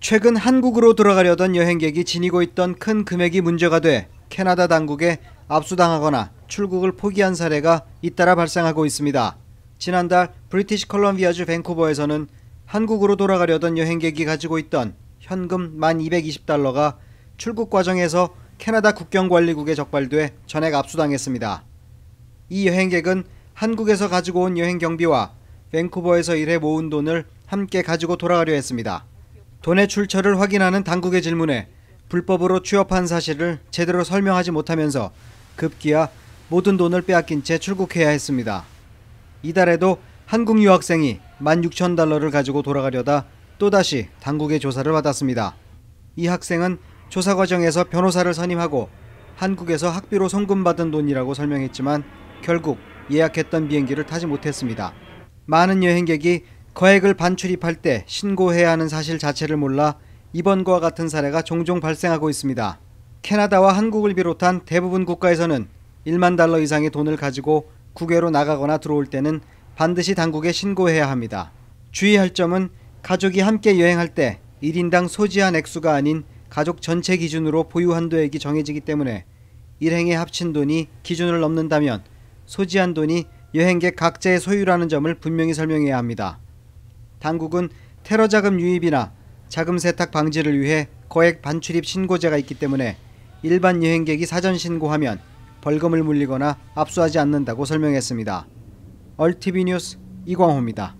최근 한국으로 돌아가려던 여행객이 지니고 있던 큰 금액이 문제가 돼 캐나다 당국에 압수당하거나 출국을 포기한 사례가 잇따라 발생하고 있습니다. 지난달 브리티시 컬럼비아주 밴쿠버에서는 한국으로 돌아가려던 여행객이 가지고 있던 현금 1,220달러가 출국 과정에서 캐나다 국경관리국에 적발돼 전액 압수당했습니다. 이 여행객은 한국에서 가지고 온 여행 경비와 밴쿠버에서 일해 모은 돈을 함께 가지고 돌아가려 했습니다. 돈의 출처를 확인하는 당국의 질문에 불법으로 취업한 사실을 제대로 설명하지 못하면서 급기야 모든 돈을 빼앗긴 채 출국해야 했습니다. 이달에도 한국 유학생이 16,000달러를 가지고 돌아가려다 또다시 당국의 조사를 받았습니다. 이 학생은 조사 과정에서 변호사를 선임하고 한국에서 학비로 송금받은 돈이라고 설명했지만 결국 예약했던 비행기를 타지 못했습니다. 많은 여행객이 거액을 반출입할 때 신고해야 하는 사실 자체를 몰라 이번과 같은 사례가 종종 발생하고 있습니다. 캐나다와 한국을 비롯한 대부분 국가에서는 1만 달러 이상의 돈을 가지고 국외로 나가거나 들어올 때는 반드시 당국에 신고해야 합니다. 주의할 점은 가족이 함께 여행할 때 1인당 소지한 액수가 아닌 가족 전체 기준으로 보유 한도액이 정해지기 때문에 일행의 합친 돈이 기준을 넘는다면 소지한 돈이 여행객 각자의 소유라는 점을 분명히 설명해야 합니다. 당국은 테러 자금 유입이나 자금 세탁 방지를 위해 거액 반출입 신고제가 있기 때문에 일반 여행객이 사전 신고하면 벌금을 물리거나 압수하지 않는다고 설명했습니다. 얼티비 뉴스 이광호입니다.